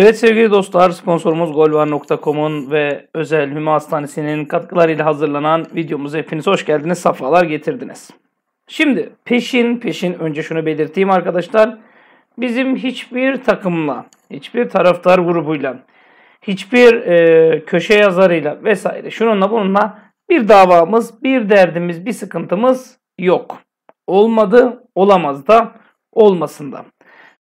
Evet sevgili dostlar sponsorumuz golvan.com'un ve özel Hüma Hastanesi'nin katkılarıyla hazırlanan videomuza hepiniz hoş geldiniz, safalar getirdiniz. Şimdi peşin peşin önce şunu belirteyim arkadaşlar. Bizim hiçbir takımla, hiçbir taraftar grubuyla, hiçbir e, köşe yazarıyla vesaire şununla bununla bir davamız, bir derdimiz, bir sıkıntımız yok. Olmadı, olamaz da, olmasında.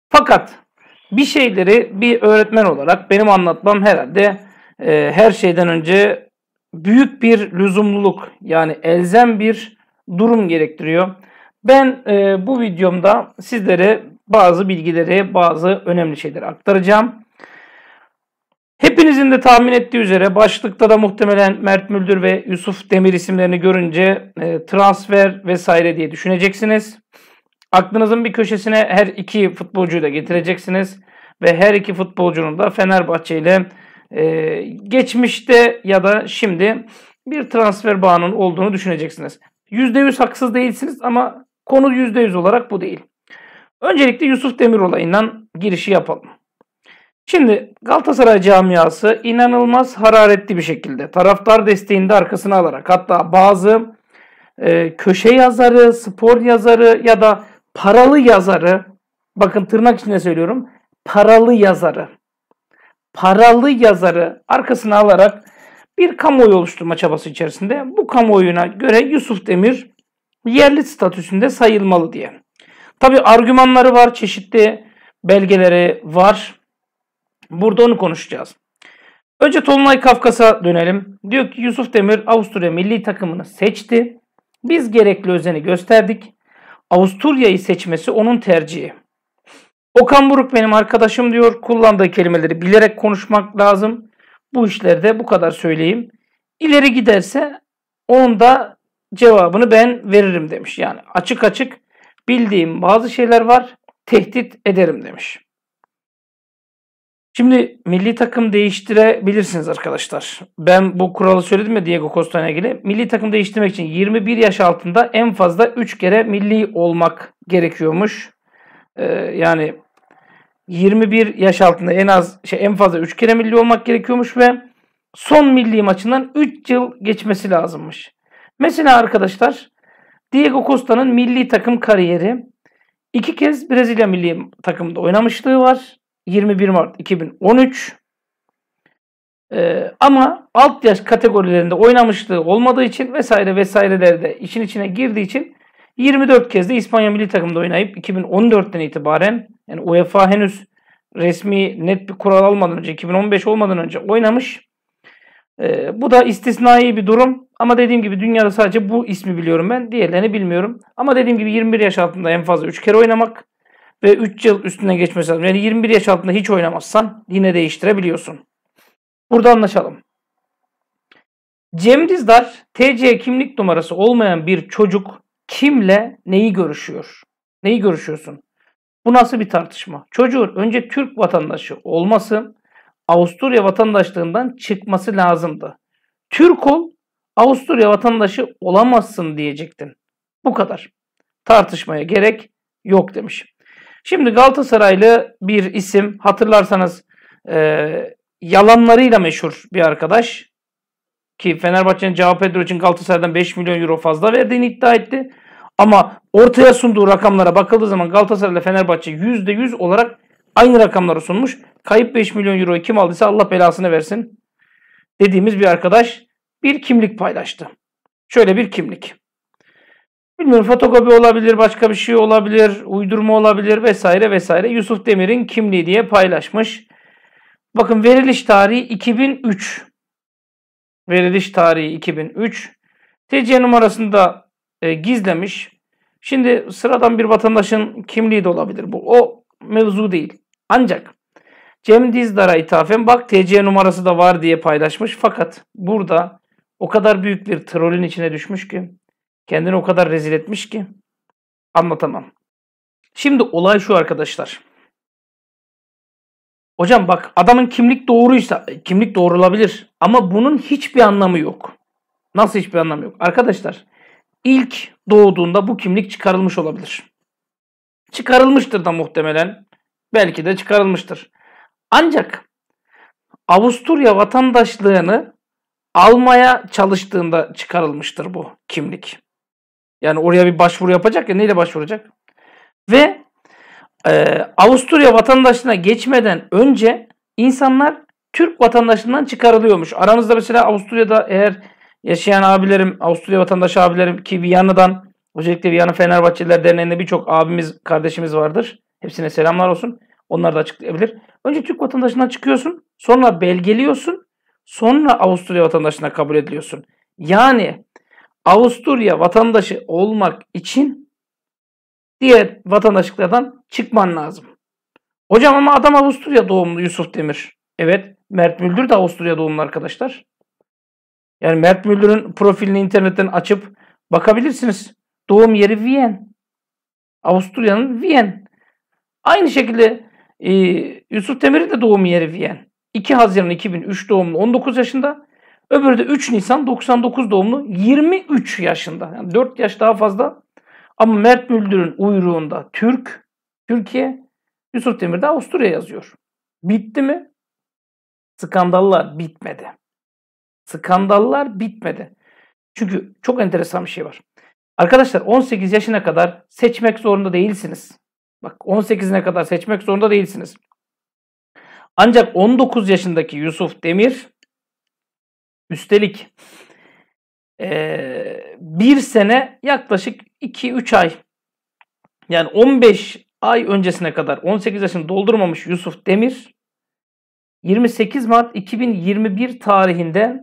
Fakat bir şeyleri bir öğretmen olarak benim anlatmam herhalde e, her şeyden önce büyük bir lüzumluluk yani elzem bir durum gerektiriyor. Ben e, bu videomda sizlere bazı bilgileri, bazı önemli şeyleri aktaracağım. Hepinizin de tahmin ettiği üzere başlıkta da muhtemelen Mert Müldür ve Yusuf Demir isimlerini görünce e, transfer vesaire diye düşüneceksiniz. Aklınızın bir köşesine her iki futbolcuyu da getireceksiniz. Ve her iki futbolcunun da Fenerbahçe ile e, geçmişte ya da şimdi bir transfer bağının olduğunu düşüneceksiniz. %100 haksız değilsiniz ama konu %100 olarak bu değil. Öncelikle Yusuf Demir olayından girişi yapalım. Şimdi Galatasaray camiası inanılmaz hararetli bir şekilde taraftar desteğini de arkasına alarak hatta bazı e, köşe yazarı, spor yazarı ya da paralı yazarı, bakın tırnak içinde söylüyorum, paralı yazarı, paralı yazarı arkasına alarak bir kamuoyu oluşturma çabası içerisinde bu kamuoyuna göre Yusuf Demir yerli statüsünde sayılmalı diye. Tabi argümanları var, çeşitli belgeleri var. Burada onu konuşacağız. Önce Tolunay Kafkas'a dönelim. Diyor ki Yusuf Demir Avusturya milli takımını seçti. Biz gerekli özeni gösterdik. Avusturya'yı seçmesi onun tercihi. Okan Buruk benim arkadaşım diyor. Kullandığı kelimeleri bilerek konuşmak lazım. Bu işlerde bu kadar söyleyeyim. İleri giderse onun da cevabını ben veririm demiş. Yani açık açık bildiğim bazı şeyler var. Tehdit ederim demiş. Şimdi milli takım değiştirebilirsiniz arkadaşlar. Ben bu kuralı söyledim mi Diego Costa'ya ilgili. Milli takım değiştirmek için 21 yaş altında en fazla 3 kere milli olmak gerekiyormuş. Ee, yani 21 yaş altında en az şey en fazla 3 kere milli olmak gerekiyormuş ve son milli maçından 3 yıl geçmesi lazımmış. Mesela arkadaşlar Diego Costa'nın milli takım kariyeri iki kez Brezilya milli takımında oynamışlığı var. 21 Mart 2013. Ee, ama alt yaş kategorilerinde oynamışlığı olmadığı için vesaire vesairelerde işin içine girdiği için 24 kez de İspanya milli takımda oynayıp 2014'ten itibaren yani UEFA henüz resmi net bir kural almadan önce 2015 olmadan önce oynamış. Ee, bu da istisnai bir durum ama dediğim gibi dünyada sadece bu ismi biliyorum ben. Diğerlerini bilmiyorum. Ama dediğim gibi 21 yaş altında en fazla 3 kere oynamak ve 3 yıl üstüne geçmesi lazım. Yani 21 yaş altında hiç oynamazsan yine değiştirebiliyorsun. Burada anlaşalım. Cem Dizdar TC kimlik numarası olmayan bir çocuk kimle neyi görüşüyor? Neyi görüşüyorsun? Bu nasıl bir tartışma? Çocuğun önce Türk vatandaşı olması, Avusturya vatandaşlığından çıkması lazımdı. Türk ol, Avusturya vatandaşı olamazsın diyecektin. Bu kadar. Tartışmaya gerek yok demişim. Şimdi Galatasaraylı bir isim hatırlarsanız e, yalanlarıyla meşhur bir arkadaş ki Fenerbahçe'nin Cao Pedro için Galatasaray'dan 5 milyon euro fazla verdiğini iddia etti. Ama ortaya sunduğu rakamlara bakıldığı zaman Galatasaray ile Fenerbahçe %100 olarak aynı rakamları sunmuş. Kayıp 5 milyon euroyu kim aldıysa Allah belasını versin dediğimiz bir arkadaş bir kimlik paylaştı. Şöyle bir kimlik. Bilmiyorum fotokopi olabilir, başka bir şey olabilir, uydurma olabilir vesaire vesaire. Yusuf Demir'in kimliği diye paylaşmış. Bakın veriliş tarihi 2003. Veriliş tarihi 2003. TC numarasını da e, gizlemiş. Şimdi sıradan bir vatandaşın kimliği de olabilir bu. O mevzu değil. Ancak Cem Dizdar'a ithafen bak TC numarası da var diye paylaşmış. Fakat burada o kadar büyük bir trolün içine düşmüş ki Kendini o kadar rezil etmiş ki anlatamam. Şimdi olay şu arkadaşlar. Hocam bak adamın kimlik doğruysa e, kimlik doğrulabilir ama bunun hiçbir anlamı yok. Nasıl hiçbir anlamı yok? Arkadaşlar ilk doğduğunda bu kimlik çıkarılmış olabilir. Çıkarılmıştır da muhtemelen. Belki de çıkarılmıştır. Ancak Avusturya vatandaşlığını almaya çalıştığında çıkarılmıştır bu kimlik. Yani oraya bir başvuru yapacak ya neyle başvuracak? Ve e, Avusturya vatandaşına geçmeden önce insanlar Türk vatandaşından çıkarılıyormuş. Aranızda mesela Avusturya'da eğer yaşayan abilerim, Avusturya vatandaşı abilerim ki Viyana'dan özellikle Viyana Fenerbahçeliler Derneği'nde birçok abimiz, kardeşimiz vardır. Hepsine selamlar olsun. Onlar da açıklayabilir. Önce Türk vatandaşından çıkıyorsun, sonra belgeliyorsun, sonra Avusturya vatandaşına kabul ediliyorsun. Yani Avusturya vatandaşı olmak için diğer vatandaşlıklardan çıkman lazım. Hocam ama adam Avusturya doğumlu Yusuf Demir. Evet Mert Müldür de Avusturya doğumlu arkadaşlar. Yani Mert Müldür'ün profilini internetten açıp bakabilirsiniz. Doğum yeri Viyen. Avusturya'nın Viyen. Aynı şekilde e, Yusuf Demir'in de doğum yeri Viyen. 2 Haziran 2003 doğumlu 19 yaşında Öbürü de 3 Nisan 99 doğumlu 23 yaşında. Yani 4 yaş daha fazla. Ama Mert Müldür'ün uyruğunda Türk, Türkiye, Yusuf Demir'de Avusturya yazıyor. Bitti mi? Skandallar bitmedi. Skandallar bitmedi. Çünkü çok enteresan bir şey var. Arkadaşlar 18 yaşına kadar seçmek zorunda değilsiniz. Bak 18'ine kadar seçmek zorunda değilsiniz. Ancak 19 yaşındaki Yusuf Demir Üstelik e, bir sene yaklaşık 2-3 ay yani 15 ay öncesine kadar 18 yaşını doldurmamış Yusuf Demir 28 Mart 2021 tarihinde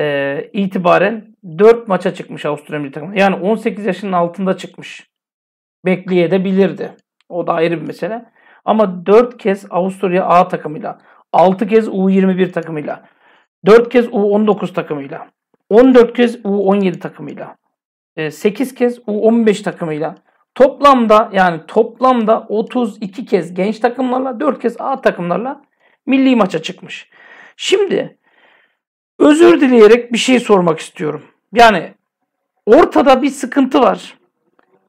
e, itibaren 4 maça çıkmış Avusturya milli takımı Yani 18 yaşının altında çıkmış. Bekleyebilirdi. O da ayrı bir mesele. Ama 4 kez Avusturya A takımıyla, 6 kez U21 takımıyla, 4 kez U19 takımıyla, 14 kez U17 takımıyla, 8 e, kez U15 takımıyla toplamda yani toplamda 32 kez genç takımlarla 4 kez A takımlarla milli maça çıkmış. Şimdi özür dileyerek bir şey sormak istiyorum. Yani ortada bir sıkıntı var.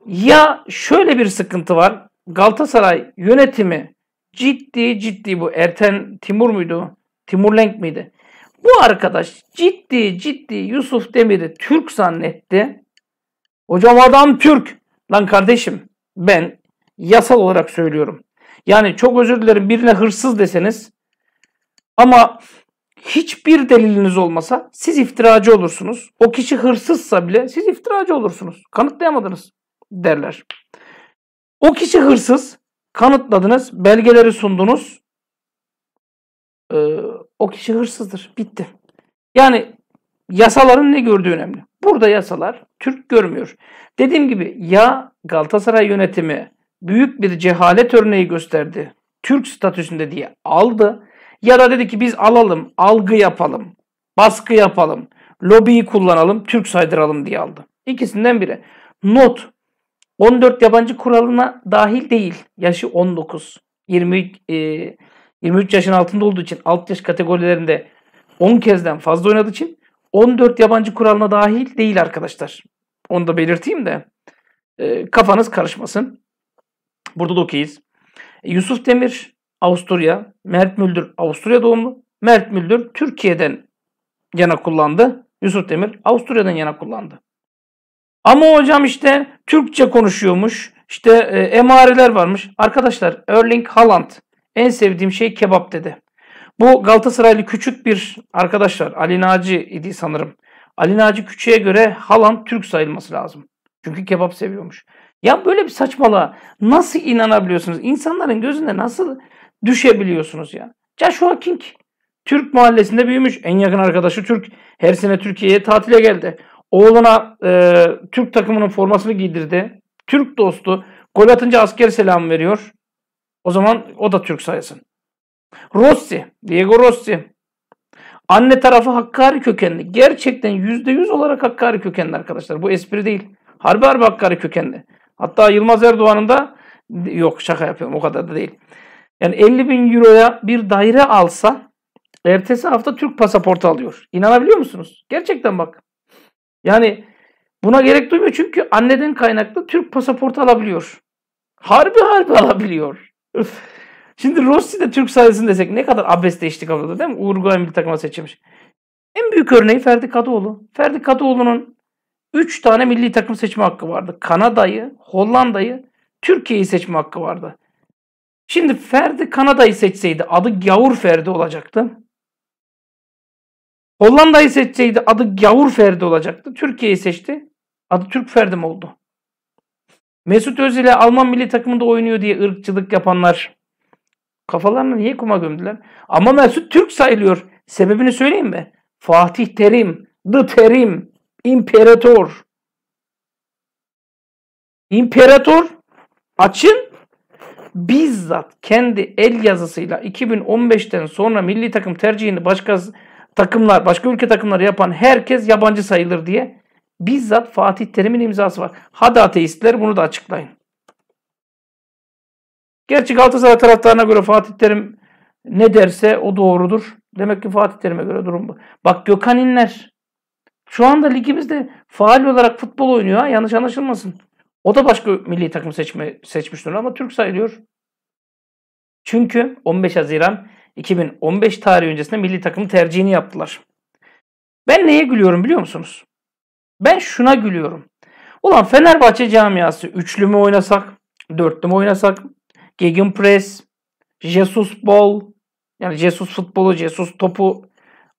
Ya şöyle bir sıkıntı var. Galatasaray yönetimi ciddi ciddi bu Erten Timur muydu? Timur Lenk miydi? Bu arkadaş ciddi ciddi Yusuf Demir'i Türk zannetti. Hocam adam Türk. Lan kardeşim ben yasal olarak söylüyorum. Yani çok özür dilerim birine hırsız deseniz ama hiçbir deliliniz olmasa siz iftiracı olursunuz. O kişi hırsızsa bile siz iftiracı olursunuz. Kanıtlayamadınız derler. O kişi hırsız, kanıtladınız, belgeleri sundunuz. Ee, o kişi hırsızdır. Bitti. Yani yasaların ne gördüğü önemli. Burada yasalar Türk görmüyor. Dediğim gibi ya Galatasaray yönetimi büyük bir cehalet örneği gösterdi. Türk statüsünde diye aldı. Ya da dedi ki biz alalım, algı yapalım, baskı yapalım, lobiyi kullanalım, Türk saydıralım diye aldı. İkisinden biri. Not 14 yabancı kuralına dahil değil. Yaşı 19. 20 e, 23 yaşın altında olduğu için alt yaş kategorilerinde 10 kezden fazla oynadığı için 14 yabancı kuralına dahil değil arkadaşlar. Onu da belirteyim de e, kafanız karışmasın. Burada da okeyiz. E, Yusuf Demir Avusturya, Mert Müldür Avusturya doğumlu. Mert Müldür Türkiye'den yana kullandı. Yusuf Demir Avusturya'dan yana kullandı. Ama hocam işte Türkçe konuşuyormuş. İşte e, emareler varmış. Arkadaşlar Erling Haaland en sevdiğim şey kebap dedi. Bu Galatasaraylı küçük bir arkadaşlar. Ali Naci idi sanırım. Ali Naci Küçük'e göre Halan Türk sayılması lazım. Çünkü kebap seviyormuş. Ya böyle bir saçmalığa nasıl inanabiliyorsunuz? İnsanların gözünde nasıl düşebiliyorsunuz ya? Joshua King Türk mahallesinde büyümüş. En yakın arkadaşı Türk. Her sene Türkiye'ye tatile geldi. Oğluna e, Türk takımının formasını giydirdi. Türk dostu. Gol atınca asker selam veriyor. O zaman o da Türk sayısın. Rossi, Diego Rossi. Anne tarafı Hakkari kökenli. Gerçekten %100 olarak Hakkari kökenli arkadaşlar. Bu espri değil. Harbi harbi Hakkari kökenli. Hatta Yılmaz Erdoğan'ın da yok şaka yapıyorum o kadar da değil. Yani 50 bin euroya bir daire alsa ertesi hafta Türk pasaportu alıyor. İnanabiliyor musunuz? Gerçekten bak. Yani buna gerek duymuyor çünkü anneden kaynaklı Türk pasaportu alabiliyor. Harbi harbi alabiliyor. Şimdi Rossi de Türk sayesinde desek ne kadar abesleştik havada değil mi? Uruguay milli takıma seçilmiş. En büyük örneği Ferdi Kadıoğlu. Ferdi Kadıoğlu'nun 3 tane milli takım seçme hakkı vardı. Kanada'yı, Hollanda'yı, Türkiye'yi seçme hakkı vardı. Şimdi Ferdi Kanada'yı seçseydi adı Gavur Ferdi olacaktı. Hollanda'yı seçseydi adı Gavur Ferdi olacaktı. Türkiye'yi seçti. Adı Türk Ferdi mi oldu? Mesut Özil ile Alman milli takımında oynuyor diye ırkçılık yapanlar kafalarını niye kuma gömdüler? Ama Mesut Türk sayılıyor. Sebebini söyleyeyim mi? Fatih Terim, The Terim, İmperator. İmperator açın bizzat kendi el yazısıyla 2015'ten sonra milli takım tercihini başka takımlar, başka ülke takımları yapan herkes yabancı sayılır diye Bizzat Fatih Terim'in imzası var. Hadi ateistler bunu da açıklayın. Gerçi Galatasaray taraftarına göre Fatih Terim ne derse o doğrudur. Demek ki Fatih Terim'e göre durum bu. Bak Gökhan İnler. Şu anda ligimizde faal olarak futbol oynuyor. Ha, yanlış anlaşılmasın. O da başka milli takım seçme, seçmiş durumda ama Türk sayılıyor. Çünkü 15 Haziran 2015 tarihi öncesinde milli takımın tercihini yaptılar. Ben neye gülüyorum biliyor musunuz? Ben şuna gülüyorum. Ulan Fenerbahçe camiası üçlü mü oynasak, dörtlü mü oynasak, Gegenpress, Jesus Ball, yani Jesus futbolu, Jesus topu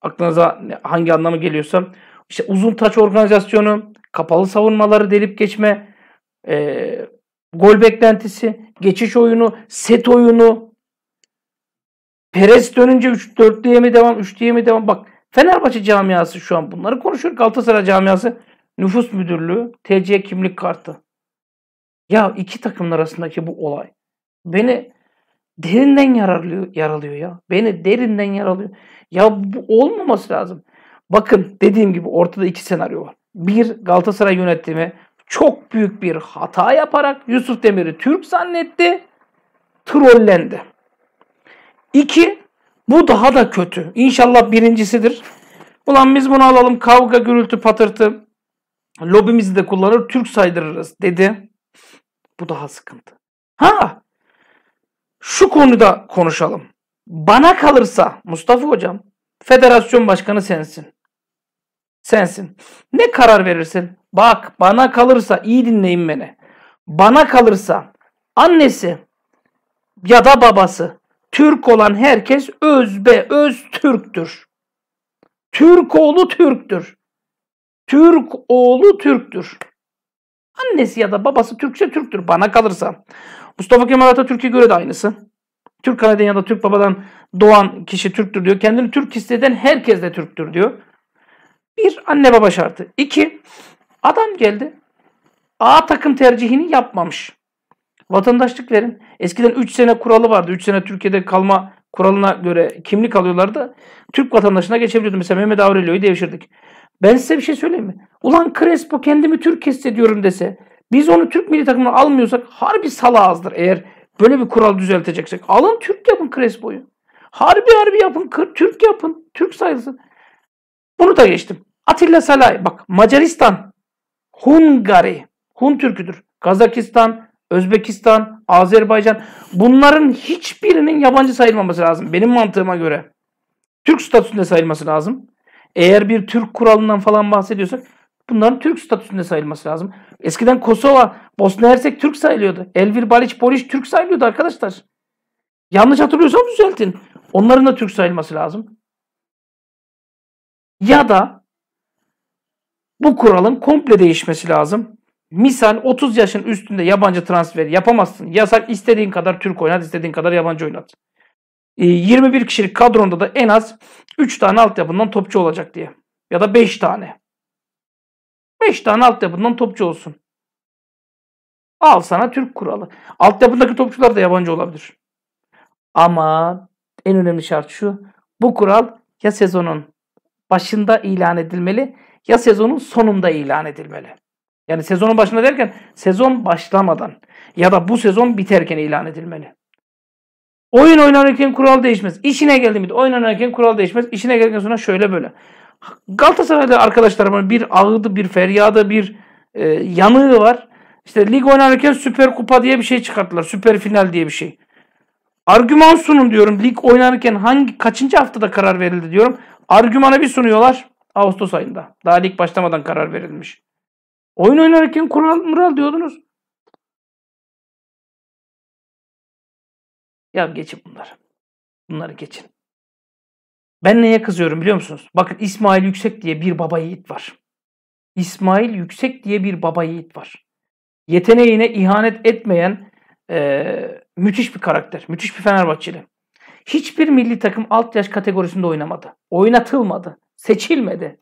aklınıza hangi anlamı geliyorsa. işte uzun taç organizasyonu, kapalı savunmaları delip geçme, e, gol beklentisi, geçiş oyunu, set oyunu, Perez dönünce 3 4 diye mi devam, 3 diye mi devam? Bak Fenerbahçe camiası şu an bunları konuşuyor. Galatasaray camiası nüfus müdürlüğü, TC kimlik kartı. Ya iki takımın arasındaki bu olay beni derinden yaralıyor, yaralıyor ya. Beni derinden yaralıyor. Ya bu olmaması lazım. Bakın dediğim gibi ortada iki senaryo var. Bir Galatasaray yönetimi çok büyük bir hata yaparak Yusuf Demir'i Türk zannetti. Trollendi. İki, bu daha da kötü. İnşallah birincisidir. Ulan biz bunu alalım kavga, gürültü, patırtı. Lobimizi de kullanır Türk saydırırız dedi. Bu daha sıkıntı. Ha şu konuda konuşalım. Bana kalırsa Mustafa hocam federasyon başkanı sensin. Sensin. Ne karar verirsin? Bak bana kalırsa iyi dinleyin beni. Bana kalırsa annesi ya da babası Türk olan herkes özbe öz Türktür. Türk oğlu Türktür. Türk oğlu Türktür. Annesi ya da babası Türkçe Türktür bana kalırsa. Mustafa Kemal Atatürk'e göre de aynısı. Türk anneden ya da Türk babadan doğan kişi Türktür diyor. Kendini Türk hisseden herkes de Türktür diyor. Bir, anne baba şartı. İki, adam geldi. A takım tercihini yapmamış. Vatandaşlık verin. Eskiden 3 sene kuralı vardı. 3 sene Türkiye'de kalma kuralına göre kimlik alıyorlardı. Türk vatandaşına geçebiliyordu. Mesela Mehmet Avrelio'yu devşirdik. Ben size bir şey söyleyeyim mi? Ulan Crespo kendimi Türk hissediyorum dese biz onu Türk milli takımına almıyorsak harbi salağızdır eğer böyle bir kural düzelteceksek. Alın Türk yapın Crespo'yu. Harbi harbi yapın. Türk yapın. Türk sayılsın. Bunu da geçtim. Atilla Salay. Bak Macaristan. Hungary. Hun Türküdür. Kazakistan, Özbekistan, Azerbaycan. Bunların hiçbirinin yabancı sayılmaması lazım. Benim mantığıma göre. Türk statüsünde sayılması lazım. Eğer bir Türk kuralından falan bahsediyorsak bunların Türk statüsünde sayılması lazım. Eskiden Kosova, Bosna Hersek Türk sayılıyordu. Elvir Baliç, Boriş Türk sayılıyordu arkadaşlar. Yanlış hatırlıyorsam düzeltin. Onların da Türk sayılması lazım. Ya da bu kuralın komple değişmesi lazım. Misal 30 yaşın üstünde yabancı transferi yapamazsın. Yasak istediğin kadar Türk oynat, istediğin kadar yabancı oynat. 21 ee, kişilik kadronda da en az 3 tane altyapından topçu olacak diye. Ya da 5 tane. 5 tane altyapından topçu olsun. Al sana Türk kuralı. Altyapındaki topçular da yabancı olabilir. Ama en önemli şart şu. Bu kural ya sezonun başında ilan edilmeli ya sezonun sonunda ilan edilmeli. Yani sezonun başında derken sezon başlamadan ya da bu sezon biterken ilan edilmeli. Oyun oynanırken kural değişmez. İşine geldi mi? Oyun oynanırken kural değişmez. İşine geldikten sonra şöyle böyle. Galatasaray'da arkadaşlarımın bir ağıdı, bir feryadı, bir e, yanığı var. İşte lig oynarken Süper Kupa diye bir şey çıkarttılar. Süper final diye bir şey. Argüman sunun diyorum. Lig oynarken hangi kaçıncı haftada karar verildi diyorum. Argümanı bir sunuyorlar. Ağustos ayında. Daha lig başlamadan karar verilmiş. Oyun oynarken kural mural diyordunuz. Ya geçin bunları. Bunları geçin. Ben neye kızıyorum biliyor musunuz? Bakın İsmail Yüksek diye bir baba yiğit var. İsmail Yüksek diye bir baba yiğit var. Yeteneğine ihanet etmeyen e, müthiş bir karakter. Müthiş bir Fenerbahçeli. Hiçbir milli takım alt yaş kategorisinde oynamadı. Oynatılmadı. Seçilmedi.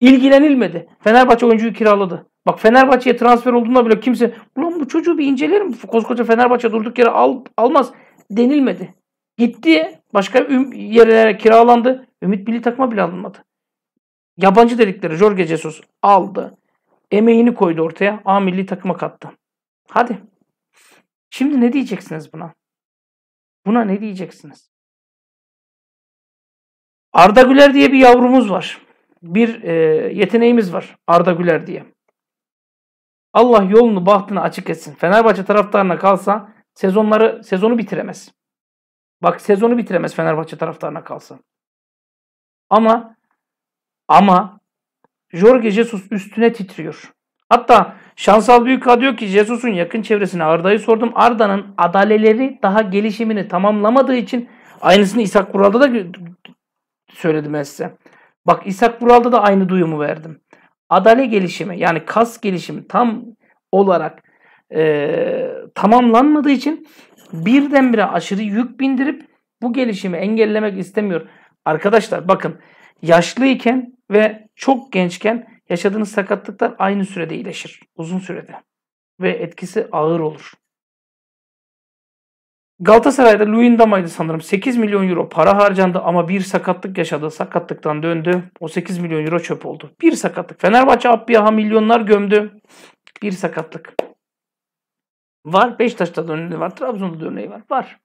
İlgilenilmedi. Fenerbahçe oyuncuyu kiraladı. Bak Fenerbahçe'ye transfer olduğunda bile kimse ulan bu çocuğu bir incelerim. Koskoca Fenerbahçe durduk yere al, almaz denilmedi. Gitti başka yerlere kiralandı. Ümit milli takıma bile alınmadı. Yabancı dedikleri Jorge Jesus aldı. Emeğini koydu ortaya. A milli takıma kattı. Hadi. Şimdi ne diyeceksiniz buna? Buna ne diyeceksiniz? Arda Güler diye bir yavrumuz var. Bir e, yeteneğimiz var Arda Güler diye. Allah yolunu bahtını açık etsin. Fenerbahçe taraftarına kalsa sezonları sezonu bitiremez. Bak sezonu bitiremez Fenerbahçe taraftarına kalsa. Ama ama Jorge Jesus üstüne titriyor. Hatta Şansal büyük diyor ki Jesus'un yakın çevresine Arda'yı sordum. Arda'nın adaleleri daha gelişimini tamamlamadığı için aynısını İshak Kural'da da söyledim ben size. Bak İshak Kural'da da aynı duyumu verdim. Adale gelişimi yani kas gelişimi tam olarak e, tamamlanmadığı için birdenbire aşırı yük bindirip bu gelişimi engellemek istemiyor. Arkadaşlar bakın yaşlıyken ve çok gençken yaşadığınız sakatlıklar aynı sürede iyileşir. Uzun sürede. Ve etkisi ağır olur. Galatasaray'da Luyendama'ydı sanırım. 8 milyon euro para harcandı ama bir sakatlık yaşadı. Sakatlıktan döndü. O 8 milyon euro çöp oldu. Bir sakatlık. Fenerbahçe Abbiyaha milyonlar gömdü. Bir sakatlık. Var. Beşiktaş'ta da örneği var. Trabzon'da da örneği var. Var.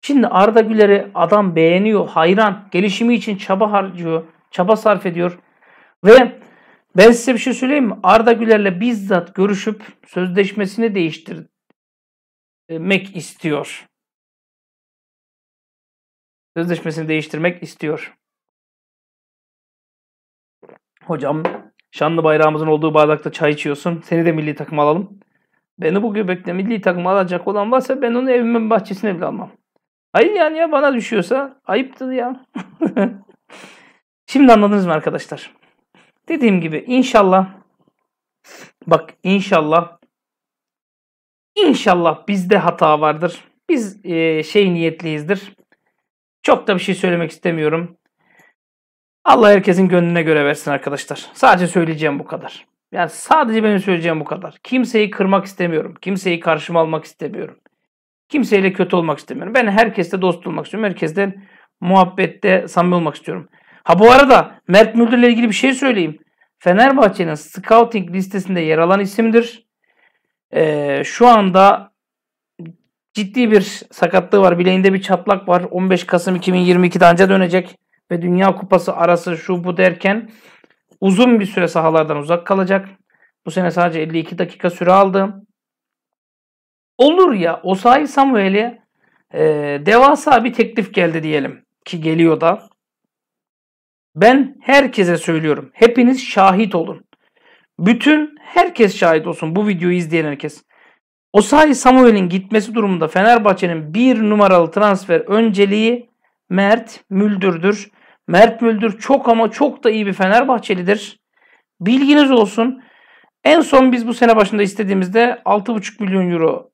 Şimdi Arda Güler'i adam beğeniyor, hayran, gelişimi için çaba harcıyor, çaba sarf ediyor. Ve ben size bir şey söyleyeyim mi? Arda Güler'le bizzat görüşüp sözleşmesini değiştirmek istiyor. Sözleşmesini değiştirmek istiyor. Hocam şanlı bayrağımızın olduğu bardakta çay içiyorsun. Seni de milli takım alalım. Beni bu göbekle milli takım alacak olan varsa ben onu evimin bahçesine bile almam. Hayır yani ya bana düşüyorsa ayıptır ya. Şimdi anladınız mı arkadaşlar? Dediğim gibi inşallah bak inşallah inşallah bizde hata vardır. Biz e, şey niyetliyizdir. Çok da bir şey söylemek istemiyorum. Allah herkesin gönlüne göre versin arkadaşlar. Sadece söyleyeceğim bu kadar. Yani sadece benim söyleyeceğim bu kadar. Kimseyi kırmak istemiyorum. Kimseyi karşıma almak istemiyorum. Kimseyle kötü olmak istemiyorum. Ben herkeste dost olmak istiyorum. Herkesten muhabbette samimi olmak istiyorum. Ha bu arada Mert ile ilgili bir şey söyleyeyim. Fenerbahçe'nin scouting listesinde yer alan isimdir. Ee, şu anda ciddi bir sakatlığı var. Bileğinde bir çatlak var. 15 Kasım 2022'de anca dönecek. Ve Dünya Kupası arası şu bu derken uzun bir süre sahalardan uzak kalacak. Bu sene sadece 52 dakika süre aldı. Olur ya Osayi Samuel'e e, devasa bir teklif geldi diyelim ki geliyor da. Ben herkese söylüyorum. Hepiniz şahit olun. Bütün herkes şahit olsun. Bu videoyu izleyen herkes. Osayi Samuel'in gitmesi durumunda Fenerbahçe'nin bir numaralı transfer önceliği Mert Müldür'dür. Mert Müldür çok ama çok da iyi bir Fenerbahçelidir. Bilginiz olsun. En son biz bu sene başında istediğimizde 6,5 milyon euro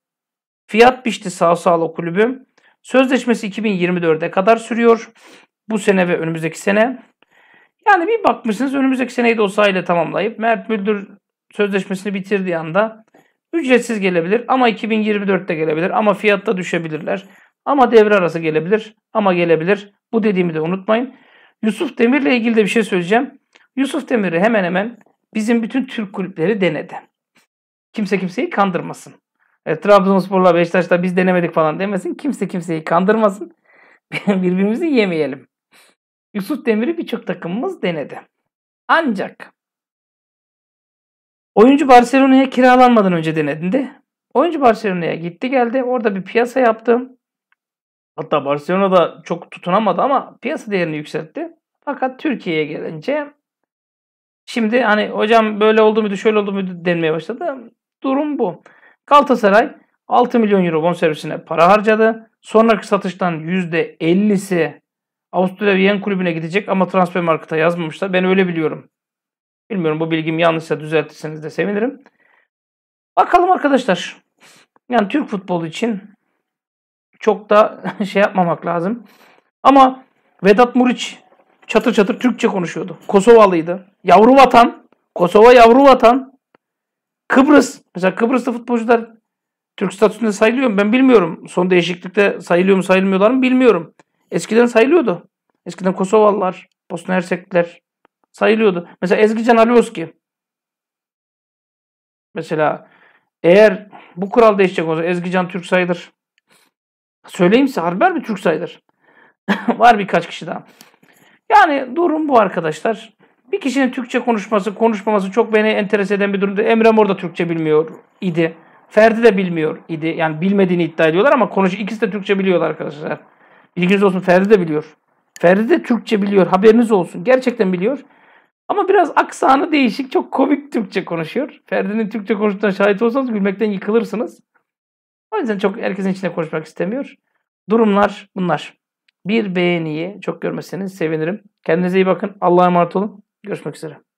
fiyat biçti sağ sağla kulübü. Sözleşmesi 2024'e kadar sürüyor. Bu sene ve önümüzdeki sene. Yani bir bakmışsınız önümüzdeki seneyi de o sahayla tamamlayıp Mert Müldür sözleşmesini bitirdiği anda ücretsiz gelebilir ama 2024'te gelebilir ama fiyatta düşebilirler. Ama devre arası gelebilir ama gelebilir. Bu dediğimi de unutmayın. Yusuf Demir'le ilgili de bir şey söyleyeceğim. Yusuf Demir'i hemen hemen bizim bütün Türk kulüpleri denedi. Kimse kimseyi kandırmasın. E, Trabzonspor'la Beşiktaş'ta biz denemedik falan demesin. Kimse kimseyi kandırmasın. Birbirimizi yemeyelim. Yusuf Demir'i birçok takımımız denedi. Ancak oyuncu Barcelona'ya kiralanmadan önce denedinde oyuncu Barcelona'ya gitti geldi. Orada bir piyasa yaptım. Hatta Barcelona da çok tutunamadı ama piyasa değerini yükseltti. Fakat Türkiye'ye gelince şimdi hani hocam böyle oldu muydu şöyle oldu muydu denmeye başladı. Durum bu. Galatasaray 6 milyon euro bonservisine para harcadı. Sonraki satıştan %50'si Avusturya Viyen kulübüne gidecek ama transfer markete yazmamışlar. Ben öyle biliyorum. Bilmiyorum bu bilgim yanlışsa düzeltirseniz de sevinirim. Bakalım arkadaşlar. Yani Türk futbolu için çok da şey yapmamak lazım. Ama Vedat Muriç çatır çatır Türkçe konuşuyordu. Kosovalıydı. Yavru vatan. Kosova yavru vatan. Kıbrıs. Mesela Kıbrıs'ta futbolcular Türk statüsünde sayılıyor mu? Ben bilmiyorum. Son değişiklikte sayılıyor mu sayılmıyorlar mı bilmiyorum. Eskiden sayılıyordu. Eskiden Kosovalılar, Bosna Hersekliler sayılıyordu. Mesela Ezgican Alioski. Mesela eğer bu kural değişecek olsa Ezgican Türk sayılır. Söyleyeyim size Harber mi Türk sayılır. Var birkaç kişi daha. Yani durum bu arkadaşlar. Bir kişinin Türkçe konuşması, konuşmaması çok beni enteres eden bir durumdu. Emre Mor da Türkçe bilmiyor idi. Ferdi de bilmiyor idi. Yani bilmediğini iddia ediyorlar ama konuş ikisi de Türkçe biliyorlar arkadaşlar. Bilginiz olsun Ferdi de biliyor. Ferdi de Türkçe biliyor. Haberiniz olsun. Gerçekten biliyor. Ama biraz aksanı değişik, çok komik Türkçe konuşuyor. Ferdi'nin Türkçe konuştuğuna şahit olsanız gülmekten yıkılırsınız. O yüzden çok herkesin içine konuşmak istemiyor. Durumlar bunlar. Bir beğeniyi çok görmeseniz sevinirim. Kendinize iyi bakın. Allah'a emanet olun. Görüşmek üzere.